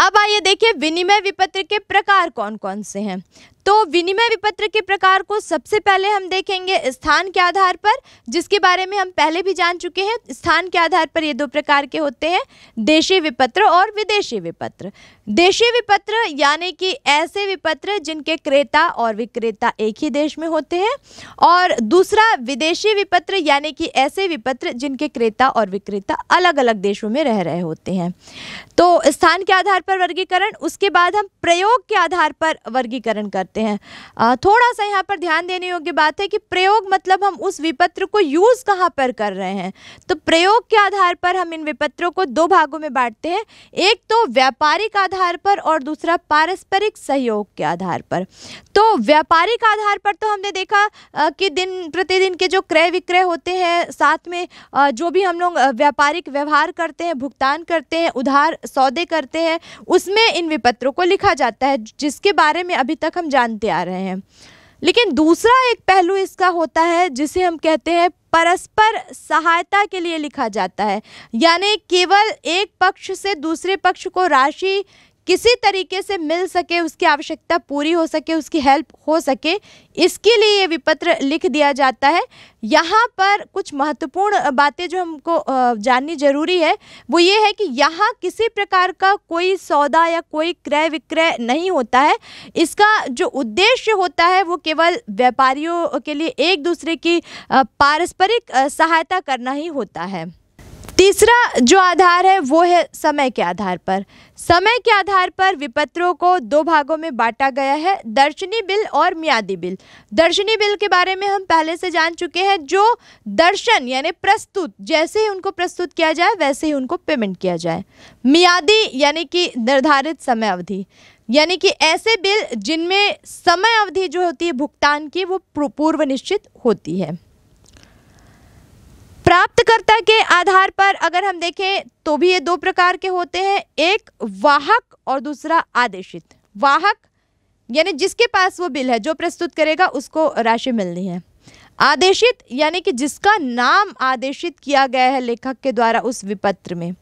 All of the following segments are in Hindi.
अब आइए देखिए विनिमय विपत्र के प्रकार कौन कौन से हैं तो विनिमय विपत्र के प्रकार को सबसे पहले हम देखेंगे स्थान के आधार पर जिसके बारे में हम पहले भी जान चुके हैं स्थान के आधार पर ये दो प्रकार के होते हैं देशी विपत्र और विदेशी विपत्र देशी विपत्र यानी कि ऐसे विपत्र जिनके क्रेता और विक्रेता एक ही देश में होते हैं और दूसरा विदेशी विपत्र यानी कि ऐसे विपत्र जिनके क्रेता और विक्रेता अलग अलग देशों में रह रहे होते हैं तो स्थान के आधार पर वर्गीकरण उसके बाद हम प्रयोग के आधार पर वर्गीकरण करते करते हैं थोड़ा सा यहाँ पर ध्यान देने योग्य बात है कि प्रयोग मतलब हम उस विपत्र को यूज़ कहाँ पर कर रहे हैं तो प्रयोग के आधार पर हम इन विपत्रों को दो भागों में बांटते हैं एक तो व्यापारिक आधार पर और दूसरा पारस्परिक सहयोग के आधार पर तो व्यापारिक आधार पर तो हमने देखा कि दिन प्रतिदिन के जो क्रय विक्रय होते हैं साथ में जो भी हम लोग व्यापारिक व्यवहार करते हैं भुगतान करते हैं उधार सौदे करते हैं उसमें इन विपत्रों को लिखा जाता है जिसके बारे में अभी तक हम जान मानते आ रहे हैं लेकिन दूसरा एक पहलू इसका होता है जिसे हम कहते हैं परस्पर सहायता के लिए लिखा जाता है यानी केवल एक पक्ष से दूसरे पक्ष को राशि किसी तरीके से मिल सके उसकी आवश्यकता पूरी हो सके उसकी हेल्प हो सके इसके लिए ये विपत्र लिख दिया जाता है यहाँ पर कुछ महत्वपूर्ण बातें जो हमको जाननी जरूरी है वो ये है कि यहाँ किसी प्रकार का कोई सौदा या कोई क्रय विक्रय नहीं होता है इसका जो उद्देश्य होता है वो केवल व्यापारियों के लिए एक दूसरे की पारस्परिक सहायता करना ही होता है तीसरा जो आधार है वो है समय के आधार पर समय के आधार पर विपत्रों को दो भागों में बांटा गया है दर्शनी बिल और मियादी बिल दर्शनी बिल के बारे में हम पहले से जान चुके हैं जो दर्शन यानी प्रस्तुत जैसे ही उनको प्रस्तुत किया जाए वैसे ही उनको पेमेंट किया जाए मियादी यानी कि निर्धारित समय अवधि यानी कि ऐसे बिल जिनमें समय अवधि जो होती है भुगतान की वो पूर्व निश्चित होती है प्राप्तकर्ता के आधार पर अगर हम देखें तो भी ये दो प्रकार के होते हैं एक वाहक और दूसरा आदेशित वाहक यानी जिसके पास वो बिल है जो प्रस्तुत करेगा उसको राशि मिलनी है आदेशित यानी कि जिसका नाम आदेशित किया गया है लेखक के द्वारा उस विपत्र में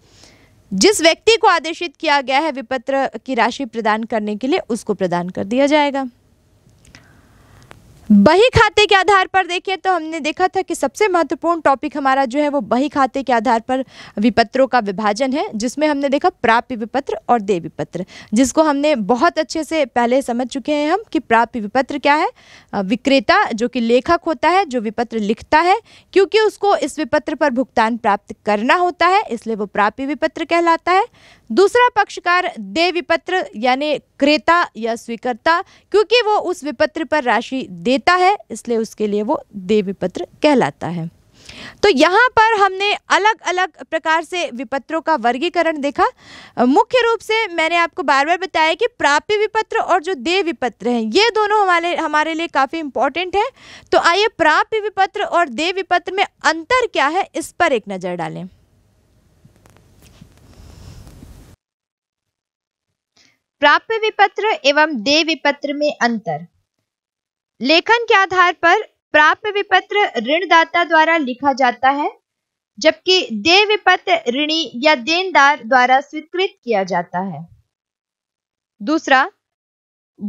जिस व्यक्ति को आदेशित किया गया है विपत्र की राशि प्रदान करने के लिए उसको प्रदान कर दिया जाएगा बही खाते के आधार पर देखिए तो हमने देखा था कि सबसे महत्वपूर्ण टॉपिक हमारा जो है वो बही खाते के आधार पर विपत्रों का विभाजन है जिसमें हमने देखा प्राप्य विपत्र और देय विपत्र जिसको हमने बहुत अच्छे से पहले समझ चुके हैं हम कि प्राप्य विपत्र क्या है विक्रेता जो कि लेखक होता है जो विपत्र लिखता है क्योंकि उसको इस विपत्र पर भुगतान प्राप्त करना होता है इसलिए वो प्राप्य विपत्र कहलाता है दूसरा पक्षकार दे विपत्र यानी क्रेता या स्वीकर्ता क्योंकि वो उस विपत्र पर राशि देता है इसलिए उसके लिए वो दे विपत्र कहलाता है तो यहाँ पर हमने अलग अलग प्रकार से विपत्रों का वर्गीकरण देखा मुख्य रूप से मैंने आपको बार बार बताया कि प्राप्य विपत्र और जो देव विपत्र हैं ये दोनों हमारे हमारे लिए काफ़ी इंपॉर्टेंट है तो आइए प्राप्य विपत्र और देव विपत्र में अंतर क्या है इस पर एक नज़र डालें प्राप्य विपत्र एवं दे विपत्र में अंतर लेखन के आधार पर प्राप्य विपत्र ऋणदाता द्वारा लिखा जाता है जबकि दे विपत्र ऋणी या देनदार द्वारा स्वीकृत किया जाता है दूसरा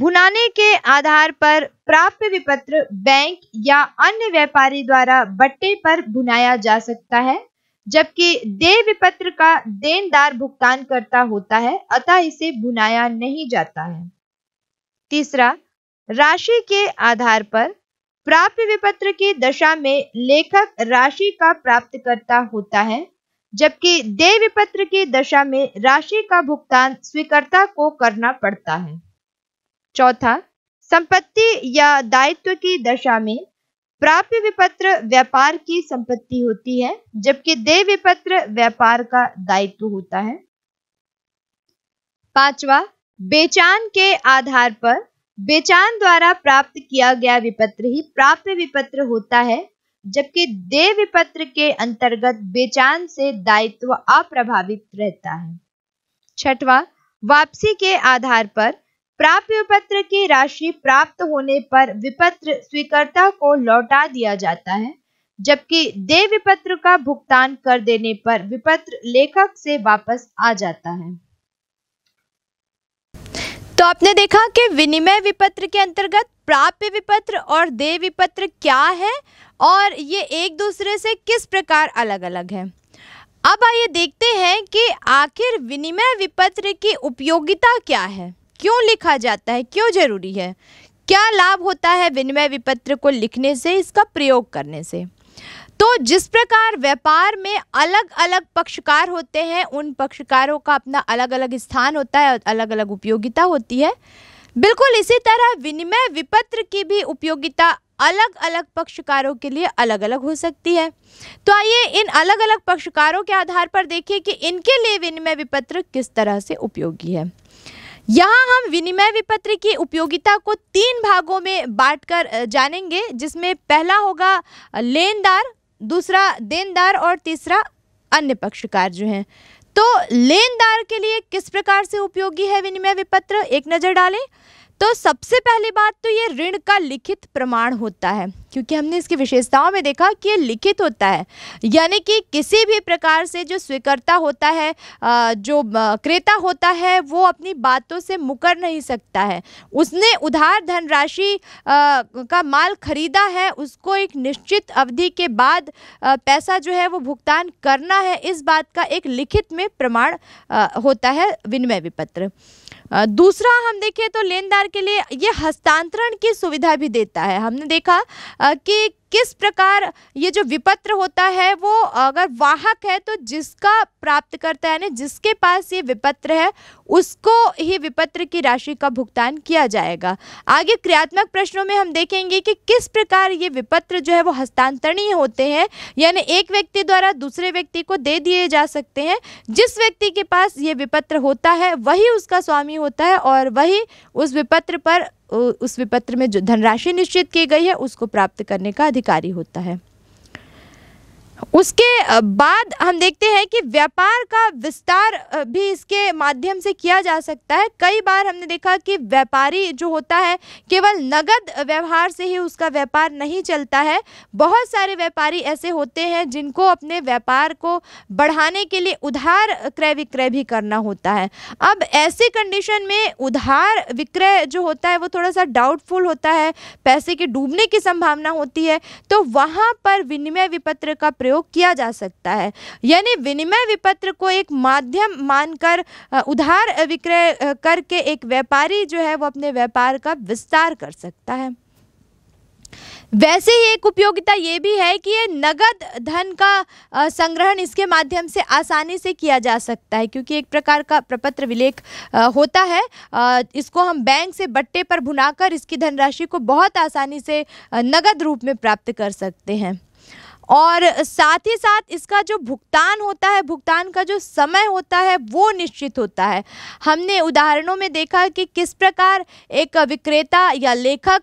भुनाने के आधार पर प्राप्य विपत्र बैंक या अन्य व्यापारी द्वारा बट्टे पर भुनाया जा सकता है जबकि देव पत्र का देनदार भुगतान करता होता है अतः इसे भुनाया नहीं जाता है तीसरा राशि के आधार पर प्राप्य विपत्र की दशा में लेखक राशि का प्राप्तकर्ता होता है जबकि देव विपत्र की दशा में राशि का भुगतान स्वीकर्ता को करना पड़ता है चौथा संपत्ति या दायित्व की दशा में प्राप्य विपत्र व्यापार की संपत्ति होती है जबकि देय विपत्र व्यापार का दायित्व होता है पांचवा बेचान के आधार पर बेचान द्वारा प्राप्त किया गया विपत्र ही प्राप्य विपत्र होता है जबकि देय विपत्र के अंतर्गत बेचान से दायित्व अप्रभावित रहता है छठवा वापसी के आधार पर प्राप्य पत्र की राशि प्राप्त होने पर विपत्र स्वीकर्ता को लौटा दिया जाता है जबकि दे विपत्र का भुगतान कर देने पर विपत्र लेखक से वापस आ जाता है तो आपने देखा कि विनिमय विपत्र के अंतर्गत प्राप्य विपत्र और देय विपत्र क्या है और ये एक दूसरे से किस प्रकार अलग अलग है अब आइए देखते हैं कि आखिर विनिमय विपत्र की उपयोगिता क्या है क्यों लिखा जाता है क्यों जरूरी है क्या लाभ होता है विनिमय विपत्र को लिखने से इसका प्रयोग करने से तो जिस प्रकार व्यापार में अलग अलग पक्षकार होते हैं उन पक्षकारों का अपना अलग अलग स्थान होता है और अलग अलग उपयोगिता होती है बिल्कुल इसी तरह विनिमय विपत्र की भी उपयोगिता अलग अलग पक्षकारों के लिए अलग अलग हो सकती है तो आइए इन अलग अलग पक्षकारों के आधार पर देखिए कि इनके लिए विनिमय विपत्र किस तरह से उपयोगी है यहाँ हम विनिमय विपत्र की उपयोगिता को तीन भागों में बांटकर जानेंगे जिसमें पहला होगा लेनदार दूसरा देनदार और तीसरा अन्य पक्षकार जो हैं तो लेनदार के लिए किस प्रकार से उपयोगी है विनिमय विपत्र एक नज़र डालें तो सबसे पहली बात तो ये ऋण का लिखित प्रमाण होता है क्योंकि हमने इसकी विशेषताओं में देखा कि ये लिखित होता है यानी कि किसी भी प्रकार से जो स्वीकर्ता होता है जो क्रेता होता है वो अपनी बातों से मुकर नहीं सकता है उसने उधार धनराशि का माल खरीदा है उसको एक निश्चित अवधि के बाद पैसा जो है वो भुगतान करना है इस बात का एक लिखित में प्रमाण होता है विनिमय विपत्र दूसरा हम देखें तो लेनदार के लिए ये हस्तांतरण की सुविधा भी देता है हमने देखा कि किस प्रकार ये जो विपत्र होता है वो अगर वाहक है तो जिसका प्राप्त करता है यानी जिसके पास ये विपत्र है उसको ही विपत्र की राशि का भुगतान किया जाएगा आगे क्रियात्मक प्रश्नों में हम देखेंगे कि किस प्रकार ये विपत्र जो है वो हस्तांतरणीय होते हैं यानी एक व्यक्ति द्वारा दूसरे व्यक्ति को दे दिए जा सकते हैं जिस व्यक्ति के पास ये विपत्र होता है वही उसका स्वामी होता है और वही उस विपत्र पर उस विपत्र में जो धनराशि निश्चित की गई है उसको प्राप्त करने का अधिकारी होता है उसके बाद हम देखते हैं कि व्यापार का विस्तार भी इसके माध्यम से किया जा सकता है कई बार हमने देखा कि व्यापारी जो होता है केवल नगद व्यवहार से ही उसका व्यापार नहीं चलता है बहुत सारे व्यापारी ऐसे होते हैं जिनको अपने व्यापार को बढ़ाने के लिए उधार क्रय विक्रय भी करना होता है अब ऐसी कंडीशन में उधार विक्रय जो होता है वो थोड़ा सा डाउटफुल होता है पैसे के डूबने की संभावना होती है तो वहाँ पर विनिमय विपत्र का प्रयोग किया जा सकता है यानी विनिमय विपत्र को एक माध्यम मानकर उधार विक्रय करके एक व्यापारी जो है वो अपने व्यापार का विस्तार कर सकता है वैसे ही एक उपयोगिता ये भी है कि ये नगद धन का संग्रहण इसके माध्यम से आसानी से किया जा सकता है क्योंकि एक प्रकार का प्रपत्र विलेख होता है इसको हम बैंक से बट्टे पर भुनाकर इसकी धनराशि को बहुत आसानी से नगद रूप में प्राप्त कर सकते हैं और साथ ही साथ इसका जो भुगतान होता है भुगतान का जो समय होता है वो निश्चित होता है हमने उदाहरणों में देखा कि किस प्रकार एक विक्रेता या लेखक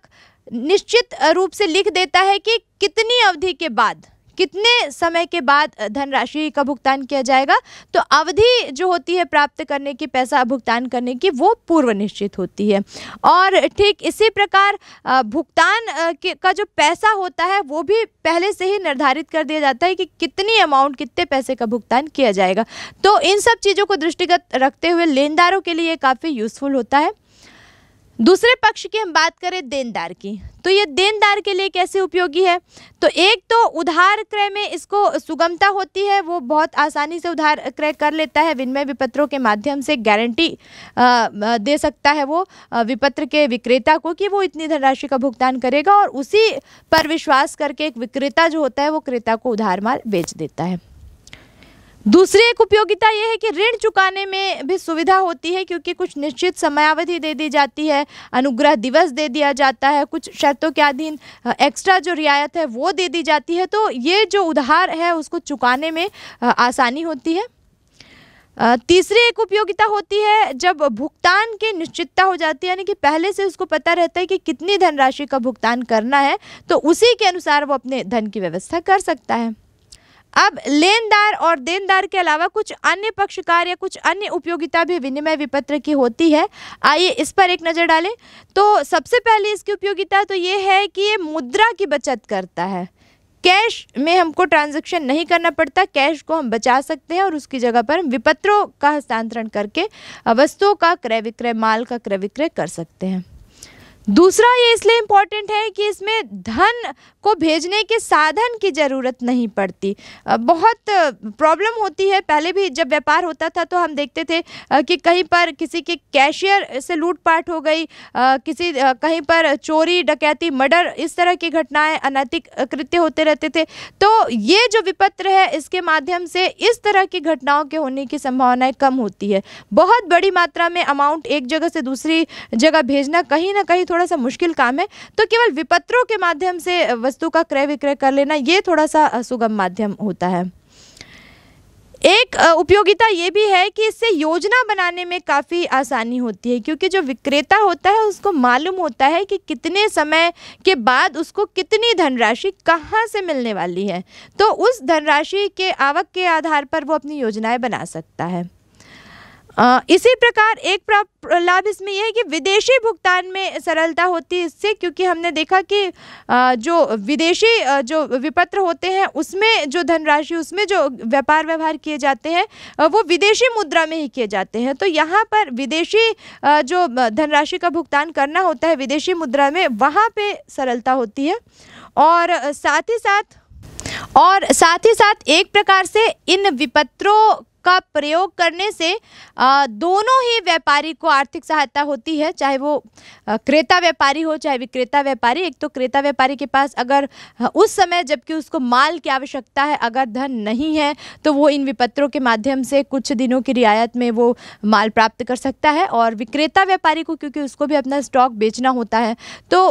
निश्चित रूप से लिख देता है कि कितनी अवधि के बाद कितने समय के बाद धनराशि का भुगतान किया जाएगा तो अवधि जो होती है प्राप्त करने की पैसा भुगतान करने की वो पूर्व निश्चित होती है और ठीक इसी प्रकार भुगतान का जो पैसा होता है वो भी पहले से ही निर्धारित कर दिया जाता है कि कितनी अमाउंट कितने पैसे का भुगतान किया जाएगा तो इन सब चीज़ों को दृष्टिगत रखते हुए लेनदारों के लिए काफ़ी यूज़फुल होता है दूसरे पक्ष की हम बात करें देनदार की तो ये देनदार के लिए कैसे उपयोगी है तो एक तो उधार क्रय में इसको सुगमता होती है वो बहुत आसानी से उधार क्रय कर लेता है विनिमय विपत्रों के माध्यम से गारंटी दे सकता है वो विपत्र के विक्रेता को कि वो इतनी धनराशि का भुगतान करेगा और उसी पर विश्वास करके एक विक्रेता जो होता है वो क्रेता को उधार माल बेच देता है दूसरी एक उपयोगिता ये है कि ऋण चुकाने में भी सुविधा होती है क्योंकि कुछ निश्चित समयावधि दे दी जाती है अनुग्रह दिवस दे दिया जाता है कुछ शर्तों के अधीन एक्स्ट्रा जो रियायत है वो दे दी जाती है तो ये जो उधार है उसको चुकाने में आसानी होती है तीसरी एक उपयोगिता होती है जब भुगतान की निश्चितता हो जाती है यानी कि पहले से उसको पता रहता है कि कितनी धनराशि का भुगतान करना है तो उसी के अनुसार वो अपने धन की व्यवस्था कर सकता है अब लेनदार और देनदार के अलावा कुछ अन्य पक्षकार या कुछ अन्य उपयोगिता भी विनिमय विपत्र की होती है आइए इस पर एक नज़र डालें तो सबसे पहले इसकी उपयोगिता तो ये है कि ये मुद्रा की बचत करता है कैश में हमको ट्रांजैक्शन नहीं करना पड़ता कैश को हम बचा सकते हैं और उसकी जगह पर हम विपत्रों का हस्तांतरण करके वस्तुओं का क्रय विक्रय माल का क्रय विक्रय कर सकते हैं दूसरा ये इसलिए इम्पॉर्टेंट है कि इसमें धन को भेजने के साधन की ज़रूरत नहीं पड़ती बहुत प्रॉब्लम होती है पहले भी जब व्यापार होता था तो हम देखते थे कि कहीं पर किसी के कैशियर से लूटपाट हो गई किसी कहीं पर चोरी डकैती मर्डर इस तरह की घटनाएं अनैतिक कृत्य होते रहते थे तो ये जो विपत्र है इसके माध्यम से इस तरह की घटनाओं के होने की संभावनाएँ कम होती है बहुत बड़ी मात्रा में अमाउंट एक जगह से दूसरी जगह भेजना कहीं ना कहीं थोड़ा सा मुश्किल काम है तो केवल विपत्रों के माध्यम से वस्तु का क्रय विक्रय कर लेना ये थोड़ा सा सुगम माध्यम होता है एक उपयोगिता ये भी है कि इससे योजना बनाने में काफ़ी आसानी होती है क्योंकि जो विक्रेता होता है उसको मालूम होता है कि कितने समय के बाद उसको कितनी धनराशि कहाँ से मिलने वाली है तो उस धनराशि के आवक के आधार पर वो अपनी योजनाएं बना सकता है इसी प्रकार एक लाभ इसमें यह है कि विदेशी भुगतान में सरलता होती है इससे क्योंकि हमने देखा कि जो विदेशी जो विपत्र होते हैं उसमें जो धनराशि उसमें जो व्यापार व्यवहार किए जाते हैं वो विदेशी मुद्रा में ही किए जाते हैं तो यहाँ पर विदेशी जो धनराशि का भुगतान करना होता है विदेशी मुद्रा में वहाँ पर सरलता होती है और साथ ही साथ और साथ ही साथ एक प्रकार से इन विपत्रों का प्रयोग करने से दोनों ही व्यापारी को आर्थिक सहायता होती है चाहे वो क्रेता व्यापारी हो चाहे विक्रेता व्यापारी एक तो क्रेता व्यापारी के पास अगर उस समय जबकि उसको माल की आवश्यकता है अगर धन नहीं है तो वो इन विपत्रों के माध्यम से कुछ दिनों की रियायत में वो माल प्राप्त कर सकता है और विक्रेता व्यापारी को क्योंकि उसको भी अपना स्टॉक बेचना होता है तो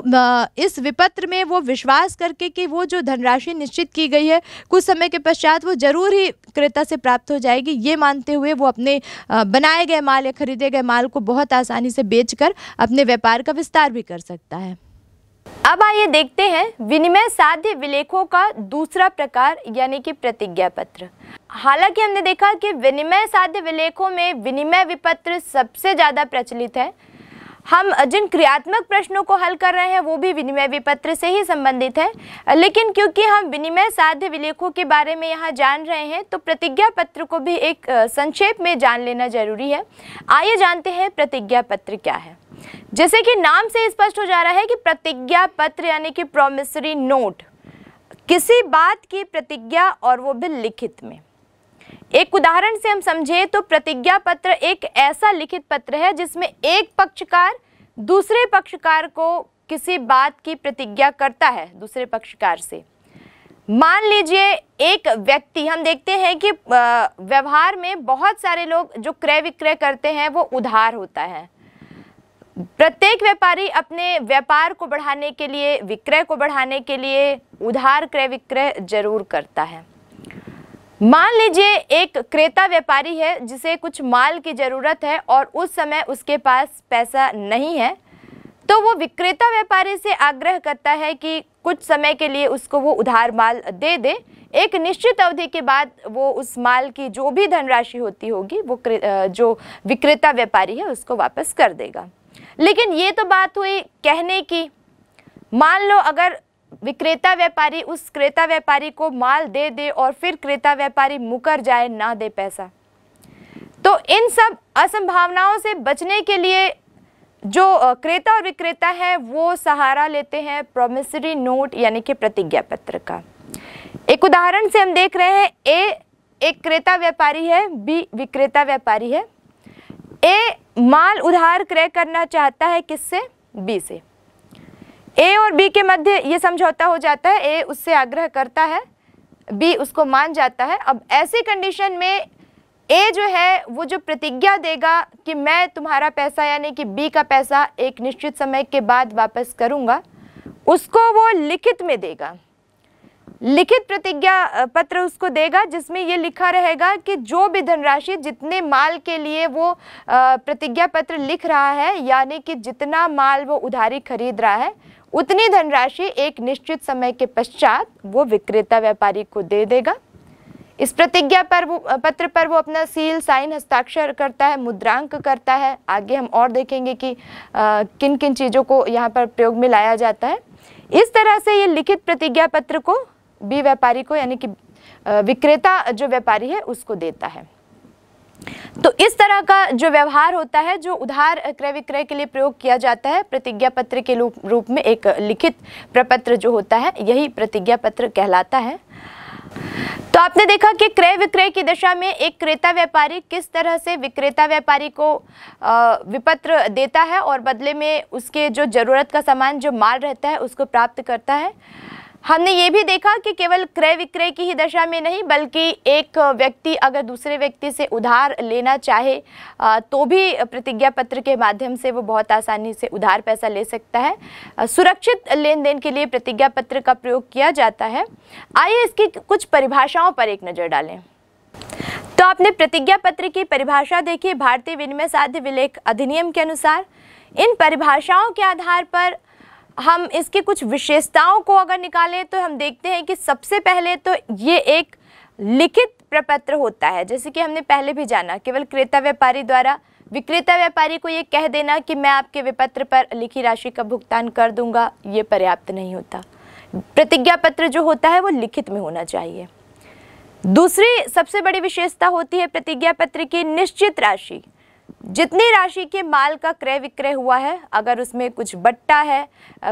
इस विपत्र में वो विश्वास करके कि वो जो धनराशि निश्चित की गई है कुछ समय के पश्चात वो जरूर ही क्रेता से प्राप्त हो जाएगी ये मानते हुए वो अपने बनाए गए माल या खरीदे गए माल को बहुत आसानी से बेचकर अपने व्यापार का विस्तार भी कर सकता है अब आइए देखते हैं विनिमय साध्य विलेखों का दूसरा प्रकार यानी कि प्रतिज्ञा पत्र हालांकि हमने देखा कि विनिमय साध्य विलेखों में विनिमय विपत्र सबसे ज़्यादा प्रचलित है हम जिन क्रियात्मक प्रश्नों को हल कर रहे हैं वो भी विनिमय विपत्र से ही संबंधित है लेकिन क्योंकि हम विनिमय साध्य विलेखों के बारे में यहाँ जान रहे हैं तो प्रतिज्ञा पत्र को भी एक संक्षेप में जान लेना जरूरी है आइए जानते हैं प्रतिज्ञा पत्र क्या है जैसे कि नाम से स्पष्ट हो जा रहा है कि प्रतिज्ञा पत्र यानी कि प्रोमिसरी नोट किसी बात की प्रतिज्ञा और वो भी लिखित में एक उदाहरण से हम समझे तो प्रतिज्ञा पत्र एक ऐसा लिखित पत्र है जिसमें एक पक्षकार दूसरे पक्षकार को किसी बात की प्रतिज्ञा करता है दूसरे पक्षकार से मान लीजिए एक व्यक्ति हम देखते हैं कि व्यवहार में बहुत सारे लोग जो क्रय विक्रय करते हैं वो उधार होता है प्रत्येक व्यापारी अपने व्यापार को बढ़ाने के लिए विक्रय को बढ़ाने के लिए उधार क्रय विक्रय जरूर करता है मान लीजिए एक क्रेता व्यापारी है जिसे कुछ माल की ज़रूरत है और उस समय उसके पास पैसा नहीं है तो वो विक्रेता व्यापारी से आग्रह करता है कि कुछ समय के लिए उसको वो उधार माल दे दे एक निश्चित अवधि के बाद वो उस माल की जो भी धनराशि होती होगी वो जो विक्रेता व्यापारी है उसको वापस कर देगा लेकिन ये तो बात हुई कहने की मान लो अगर विक्रेता व्यापारी उस क्रेता व्यापारी को माल दे दे और फिर क्रेता व्यापारी मुकर जाए ना दे पैसा तो इन सब असंभावनाओं से बचने के लिए जो क्रेता और विक्रेता है वो सहारा लेते हैं प्रोमिसरी नोट यानी कि प्रतिज्ञा पत्र का एक उदाहरण से हम देख रहे हैं ए एक क्रेता व्यापारी है बी विक्रेता व्यापारी है ए माल उधार क्रय करना चाहता है किससे बी से ए और बी के मध्य ये समझौता हो जाता है ए उससे आग्रह करता है बी उसको मान जाता है अब ऐसी कंडीशन में ए जो है वो जो प्रतिज्ञा देगा कि मैं तुम्हारा पैसा यानी कि बी का पैसा एक निश्चित समय के बाद वापस करूँगा उसको वो लिखित में देगा लिखित प्रतिज्ञा पत्र उसको देगा जिसमें ये लिखा रहेगा कि जो भी धनराशि जितने माल के लिए वो प्रतिज्ञा पत्र लिख रहा है यानी कि जितना माल वो उधारी खरीद रहा है उतनी धनराशि एक निश्चित समय के पश्चात वो विक्रेता व्यापारी को दे देगा इस प्रतिज्ञा पर वो पत्र पर वो अपना सील साइन हस्ताक्षर करता है मुद्रांक करता है आगे हम और देखेंगे कि आ, किन किन चीज़ों को यहाँ पर प्रयोग में लाया जाता है इस तरह से ये लिखित प्रतिज्ञा पत्र को बी व्यापारी को यानी कि विक्रेता जो व्यापारी है उसको देता है तो इस तरह का जो व्यवहार होता है जो उधार क्रय विक्रय के लिए प्रयोग किया जाता है प्रतिज्ञा पत्र के रूप में एक लिखित प्रपत्र जो होता है यही प्रतिज्ञा पत्र कहलाता है तो आपने देखा कि क्रय विक्रय की दशा में एक क्रेता व्यापारी किस तरह से विक्रेता व्यापारी को विपत्र देता है और बदले में उसके जो ज़रूरत का सामान जो माल रहता है उसको प्राप्त करता है हमने ये भी देखा कि केवल क्रय विक्रय की ही दशा में नहीं बल्कि एक व्यक्ति अगर दूसरे व्यक्ति से उधार लेना चाहे तो भी प्रतिज्ञा पत्र के माध्यम से वो बहुत आसानी से उधार पैसा ले सकता है सुरक्षित लेन देन के लिए प्रतिज्ञा पत्र का प्रयोग किया जाता है आइए इसकी कुछ परिभाषाओं पर एक नज़र डालें तो आपने प्रतिज्ञा पत्र की परिभाषा देखी भारतीय विनिमय साध्य विलेख अधिनियम के अनुसार इन परिभाषाओं के आधार पर हम इसके कुछ विशेषताओं को अगर निकालें तो हम देखते हैं कि सबसे पहले तो ये एक लिखित प्रपत्र होता है जैसे कि हमने पहले भी जाना केवल क्रेता व्यापारी द्वारा विक्रेता व्यापारी को ये कह देना कि मैं आपके विपत्र पर लिखी राशि का भुगतान कर दूंगा ये पर्याप्त नहीं होता प्रतिज्ञा पत्र जो होता है वो लिखित में होना चाहिए दूसरी सबसे बड़ी विशेषता होती है प्रतिज्ञा पत्र की निश्चित राशि जितनी राशि के माल का क्रय विक्रय हुआ है अगर उसमें कुछ बट्टा है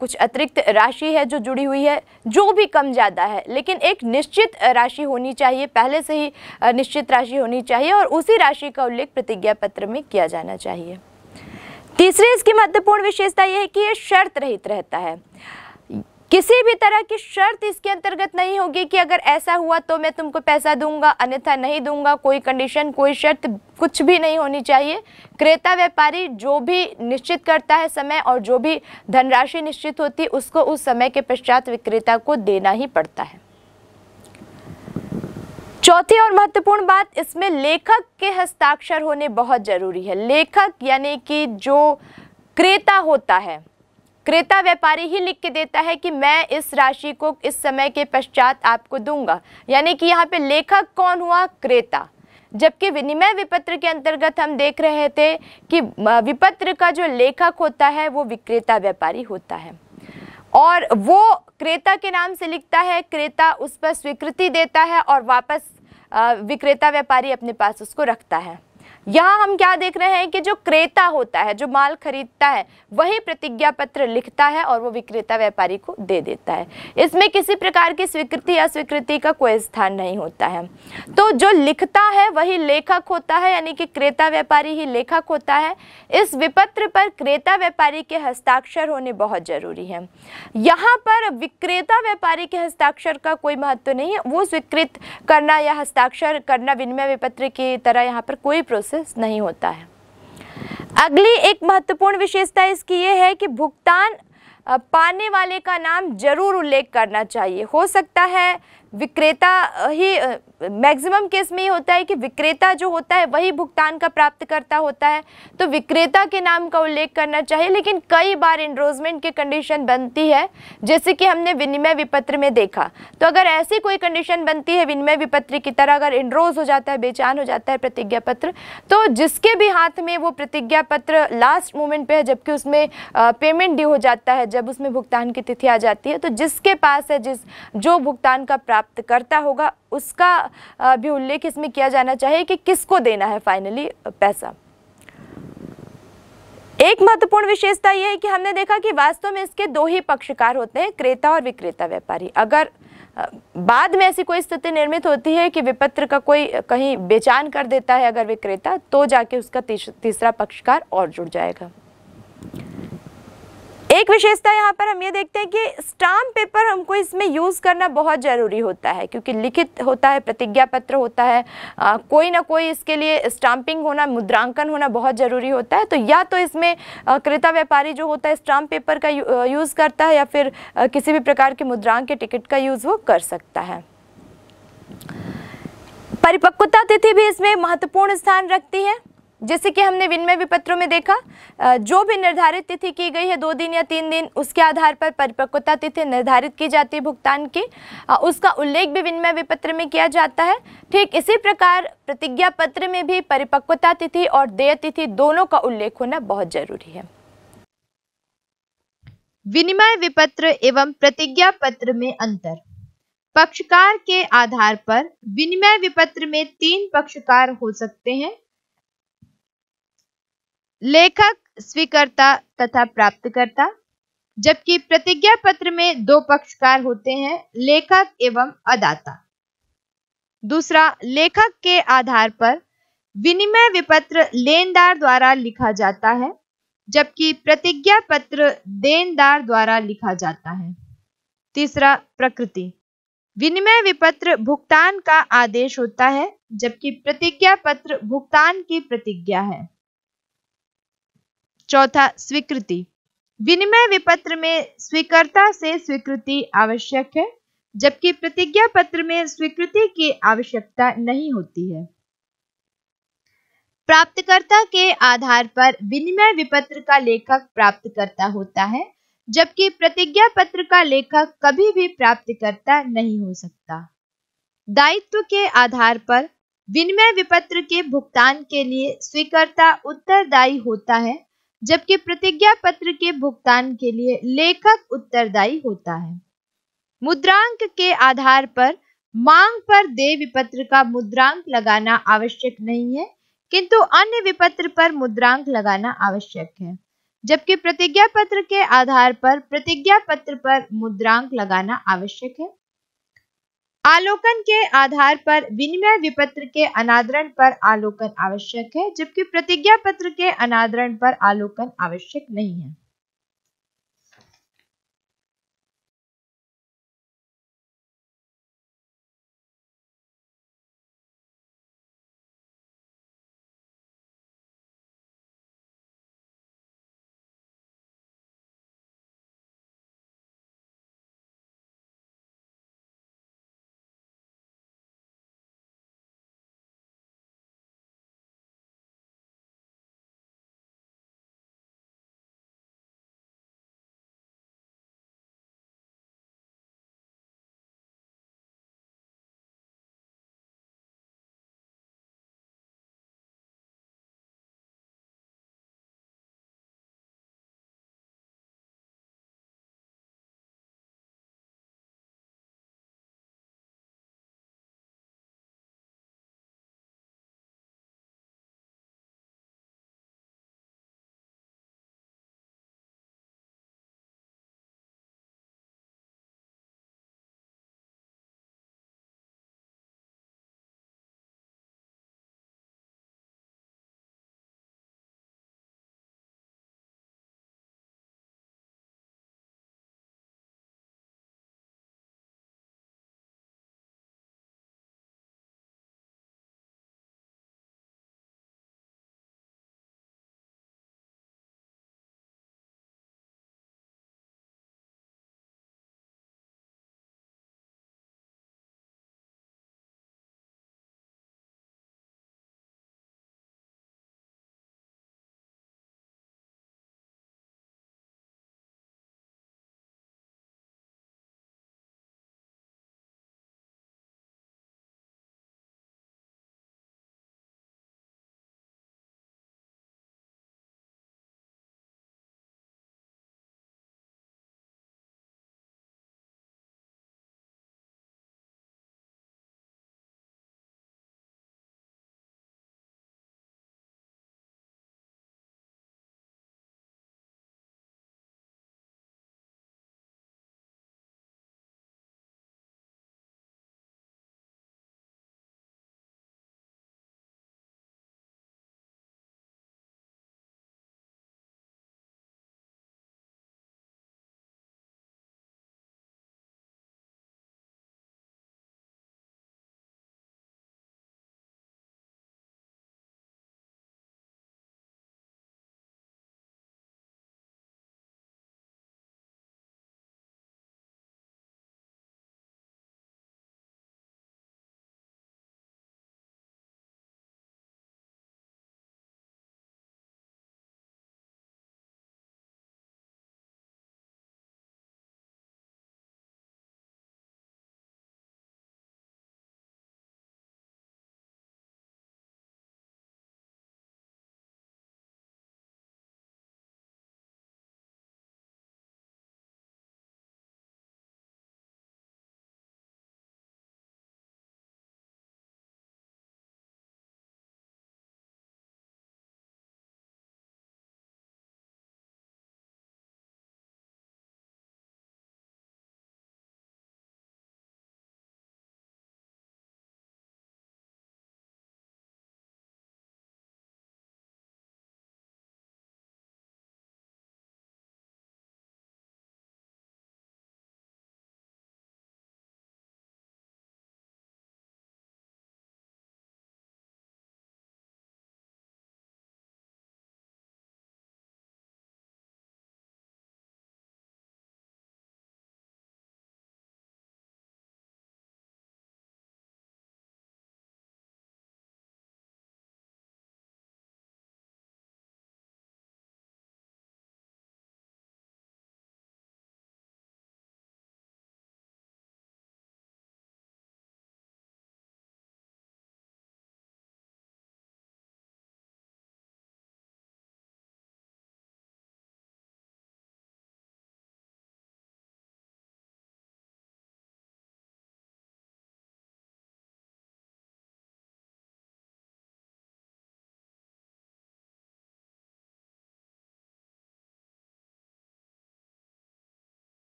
कुछ अतिरिक्त राशि है जो जुड़ी हुई है जो भी कम ज़्यादा है लेकिन एक निश्चित राशि होनी चाहिए पहले से ही निश्चित राशि होनी चाहिए और उसी राशि का उल्लेख प्रतिज्ञा पत्र में किया जाना चाहिए तीसरी इसकी महत्वपूर्ण विशेषता यह है कि ये शर्त रहित रहता है किसी भी तरह की शर्त इसके अंतर्गत नहीं होगी कि अगर ऐसा हुआ तो मैं तुमको पैसा दूंगा अन्यथा नहीं दूंगा कोई कंडीशन कोई शर्त कुछ भी नहीं होनी चाहिए क्रेता व्यापारी जो भी निश्चित करता है समय और जो भी धनराशि निश्चित होती उसको उस समय के पश्चात विक्रेता को देना ही पड़ता है चौथी और महत्वपूर्ण बात इसमें लेखक के हस्ताक्षर होने बहुत ज़रूरी है लेखक यानी कि जो क्रेता होता है क्रेता व्यापारी ही लिख के देता है कि मैं इस राशि को इस समय के पश्चात आपको दूंगा यानी कि यहाँ पे लेखक कौन हुआ क्रेता जबकि विनिमय विपत्र के अंतर्गत हम देख रहे थे कि विपत्र का जो लेखक होता है वो विक्रेता व्यापारी होता है और वो क्रेता के नाम से लिखता है क्रेता उस पर स्वीकृति देता है और वापस विक्रेता व्यापारी अपने पास उसको रखता है यहाँ हम क्या देख रहे हैं कि जो क्रेता होता है जो माल खरीदता है वही प्रतिज्ञा पत्र लिखता है और वो विक्रेता व्यापारी को दे देता है इसमें किसी प्रकार की स्वीकृति या स्वीकृति का कोई स्थान नहीं होता है तो जो लिखता है वही लेखक होता है यानी कि क्रेता व्यापारी ही लेखक होता है इस विपत्र पर क्रेता व्यापारी के हस्ताक्षर होने बहुत ज़रूरी है यहाँ पर विक्रेता व्यापारी के हस्ताक्षर का कोई महत्व नहीं है वो स्वीकृत करना या हस्ताक्षर करना विनिमय विपत्र की तरह यहाँ पर कोई प्रोसेस एक्सेस नहीं होता है अगली एक महत्वपूर्ण विशेषता इसकी ये है कि भुगतान पाने वाले का नाम जरूर उल्लेख करना चाहिए हो सकता है विक्रेता ही मैक्सिमम केस में ये होता है कि विक्रेता जो होता है वही भुगतान का प्राप्त करता होता है तो विक्रेता के नाम का उल्लेख करना चाहिए लेकिन कई बार इनरोजमेंट की कंडीशन बनती है जैसे कि हमने विनिमय विपत्र में देखा तो अगर ऐसी कोई कंडीशन बनती है विनिमय विपत्र की तरह अगर इनरोज हो जाता है बेचान हो जाता है प्रतिज्ञा पत्र तो जिसके भी हाथ में वो प्रतिज्ञा पत्र लास्ट मोमेंट पे है जबकि उसमें पेमेंट ड्यू हो जाता है जब उसमें भुगतान की तिथि आ जाती है तो जिसके पास है जिस जो भुगतान का प्राप्त करता होगा उसका भी उल्लेख इसमें किया जाना चाहिए कि किसको देना है फाइनली पैसा एक महत्वपूर्ण विशेषता यह है कि हमने देखा कि वास्तव में इसके दो ही पक्षकार होते हैं क्रेता और विक्रेता व्यापारी अगर बाद में ऐसी कोई स्थिति निर्मित होती है कि विपत्र का कोई कहीं बेचान कर देता है अगर विक्रेता तो जाके उसका तीसरा पक्षकार और जुड़ जाएगा एक विशेषता यहाँ पर हम ये देखते हैं कि स्टाम्प पेपर हमको इसमें यूज़ करना बहुत ज़रूरी होता है क्योंकि लिखित होता है प्रतिज्ञा पत्र होता है आ, कोई ना कोई इसके लिए स्टाम्पिंग होना मुद्रांकन होना बहुत ज़रूरी होता है तो या तो इसमें क्रेता व्यापारी जो होता है स्टाम्प पेपर का यू, यूज़ करता है या फिर आ, किसी भी प्रकार के मुद्रांक के टिकट का यूज़ वो कर सकता है परिपक्वता तिथि भी इसमें महत्वपूर्ण स्थान रखती है जैसे कि हमने विनिमय विपत्रों में देखा जो भी निर्धारित तिथि की गई है दो दिन या तीन दिन उसके आधार पर परिपक्वता तिथि निर्धारित की जाती है भुगतान की उसका उल्लेख भी विनिमय विपत्र में किया जाता है ठीक इसी प्रकार प्रतिज्ञा पत्र में भी परिपक्वता तिथि और देय तिथि दोनों का उल्लेख होना बहुत जरूरी है विनिमय विपत्र एवं प्रतिज्ञा पत्र में अंतर पक्षकार के आधार पर विनिमय विपत्र में तीन पक्षकार हो सकते हैं लेखक स्वीकर्ता तथा प्राप्तकर्ता जबकि प्रतिज्ञा पत्र में दो पक्षकार होते हैं लेखक एवं अदाता दूसरा लेखक के आधार पर विनिमय विपत्र लेनदार द्वारा लिखा जाता है जबकि प्रतिज्ञा पत्र देनदार द्वारा लिखा जाता है तीसरा प्रकृति विनिमय विपत्र भुगतान का आदेश होता है जबकि प्रतिज्ञा पत्र भुगतान की प्रतिज्ञा है चौथा स्वीकृति विनिमय विपत्र में स्वीकर्ता से स्वीकृति आवश्यक है जबकि प्रतिज्ञा पत्र में स्वीकृति की आवश्यकता नहीं होती है प्राप्तकर्ता के आधार पर विनिमय विपत्र का लेखक प्राप्तकर्ता होता है जबकि प्रतिज्ञा पत्र का लेखक कभी भी प्राप्तकर्ता नहीं हो सकता दायित्व के आधार पर विनिमय विपत्र के भुगतान के लिए स्वीकर्ता उत्तरदायी होता है जबकि प्रतिज्ञा पत्र के भुगतान के लिए लेखक उत्तरदायी होता है मुद्रांक के आधार पर मांग पर देय विपत्र का मुद्रांक लगाना आवश्यक नहीं है किंतु अन्य विपत्र पर मुद्रांक लगाना आवश्यक है जबकि प्रतिज्ञा पत्र के आधार पर प्रतिज्ञा पत्र पर मुद्रांक लगाना आवश्यक है आलोकन के आधार पर विनिमय विपत्र के अनादरण पर आलोकन आवश्यक है जबकि प्रतिज्ञा पत्र के अनादरण पर आलोकन आवश्यक नहीं है